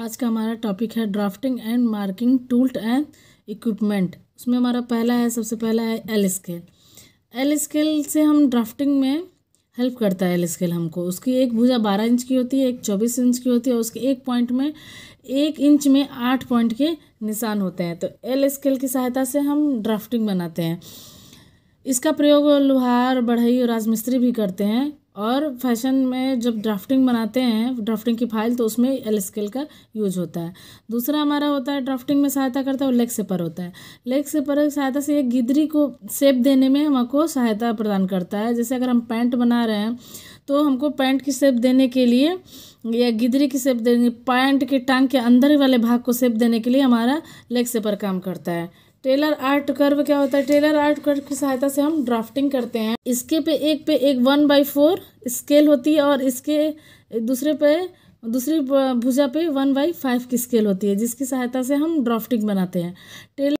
आज का हमारा टॉपिक है drafting and marking tools and equipment उसमें हमारा पहला है सबसे पहला है एल स्केल एल स्केल से हम ड्राफ्टिंग में हेल्प करता है एल स्केल हमको उसकी एक भुजा बारह इंच की होती है एक चौबीस इंच की होती है उसके एक पॉइंट में एक इंच में आठ पॉइंट के निशान होते हैं तो एल स्केल की सहायता से हम ड्राफ्टिंग बनाते हैं इसका प्रयोग लोहार बढ़ई और राजमिस्त्री भी करते हैं और फैशन में जब ड्राफ्टिंग बनाते हैं ड्राफ्टिंग की फाइल तो उसमें एल स्केल का यूज होता है दूसरा हमारा होता है ड्राफ्टिंग में सहायता करता है और लेग सेपर होता है लेग सेपर की सहायता से एक गिदरी को सेप देने में हमको सहायता प्रदान करता है जैसे अगर हम पैंट बना रहे हैं तो हमको पैंट की सेप देने के लिए या गिदरी की सेप देने पैंट के टांग के अंदर वाले भाग को सेप देने के लिए हमारा लेग सेपर काम करता है टेलर आर्ट कर्व क्या होता है टेलर आर्ट कर्व की सहायता से हम ड्राफ्टिंग करते हैं इसके पे एक पे एक वन बाई फोर स्केल होती है और इसके दूसरे पे दूसरी भुजा पे वन बाई फाइव की स्केल होती है जिसकी सहायता से हम ड्राफ्टिंग बनाते हैं टेलर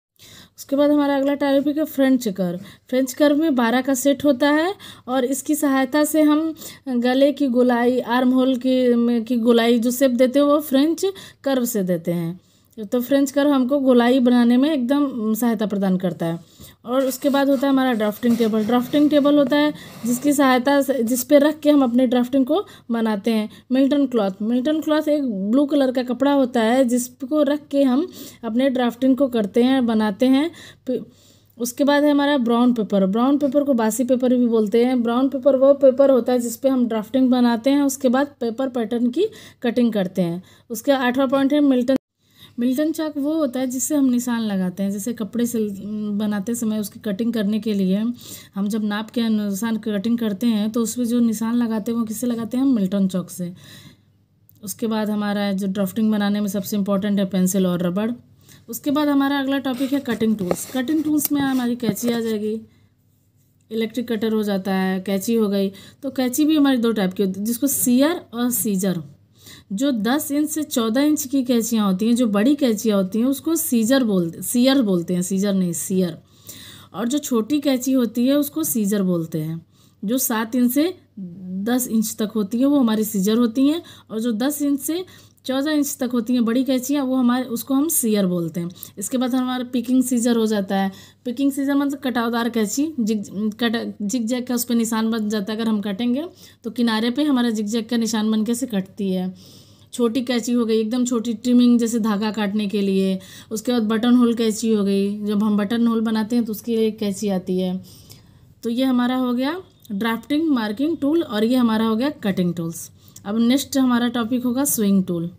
उसके बाद हमारा अगला टॉपिक है फ्रेंच कर्व फ्रेंच कर्व में बारह का सेट होता है और इसकी सहायता से हम गले की गोलाई आर्म होल की की गोलाई जो सेप देते हैं वो फ्रेंच कर्व से देते हैं तो फ्रेंच कर हमको गोलाई बनाने में एकदम सहायता प्रदान करता है और उसके बाद होता है हमारा ड्राफ्टिंग टेबल ड्राफ्टिंग टेबल होता है जिसकी सहायता जिस पे रख के हम अपने ड्राफ्टिंग को बनाते हैं मिल्टन क्लॉथ मिल्टन क्लॉथ एक ब्लू कलर का कपड़ा होता है जिसको रख के हम अपने ड्राफ्टिंग को करते हैं बनाते हैं उसके बाद है हमारा ब्राउन पेपर ब्राउन पेपर को बासी पेपर भी बोलते हैं ब्राउन पेपर वो पेपर होता है जिसपे हम ड्राफ्टिंग बनाते हैं उसके बाद पेपर पैटर्न की कटिंग करते हैं उसके आठवां पॉइंट है मिल्टन मिल्टन चाक वो होता है जिससे हम निशान लगाते हैं जैसे कपड़े सिल बनाते समय उसकी कटिंग करने के लिए हम जब नाप के अनुसार कटिंग करते हैं तो उसमें जो निशान लगाते हैं वो किससे लगाते हैं हम मिल्टन चौक से उसके बाद हमारा जो ड्राफ्टिंग बनाने में सबसे इम्पोर्टेंट है पेंसिल और रबड़ उसके बाद हमारा अगला टॉपिक है कटिंग टूल्स कटिंग टूल्स में हमारी कैची आ जाएगी इलेक्ट्रिक कटर हो जाता है कैची हो गई तो कैची भी हमारी दो टाइप की होती है जिसको सीयर और सीजर जो दस इंच से चौदह इंच की कैंचियाँ होती हैं जो बड़ी कैंचियाँ होती हैं उसको सीजर बोल सीयर बोलते हैं सीजर नहीं सीयर और जो छोटी कैंची होती है उसको सीजर बोलते हैं जो सात इंच से दस इंच तक होती है वो हमारी सीजर होती हैं और जो दस इंच से चौदह इंच तक होती हैं बड़ी कैंचियाँ वो हमारे उसको हम सीयर बोलते हैं इसके बाद हमारा पिकिंग सीजर हो जाता है पिकिंग सीजर मतलब कटावदार कैंची जिग कट जिग जैग का उस पर निशान बन जाता है अगर हम कटेंगे तो किनारे पे हमारा जिग जैग का निशान बन कैसे कटती है छोटी कैंची हो गई एकदम छोटी ट्रिमिंग जैसे धागा काटने के लिए उसके बाद बटन होल कैंची हो गई जब हम बटन होल बनाते हैं तो उसके लिए कैंची आती है तो ये हमारा हो गया ड्राफ्टिंग मार्किंग टूल और ये हमारा हो गया कटिंग टूल्स अब नेक्स्ट हमारा टॉपिक होगा स्विंग टूल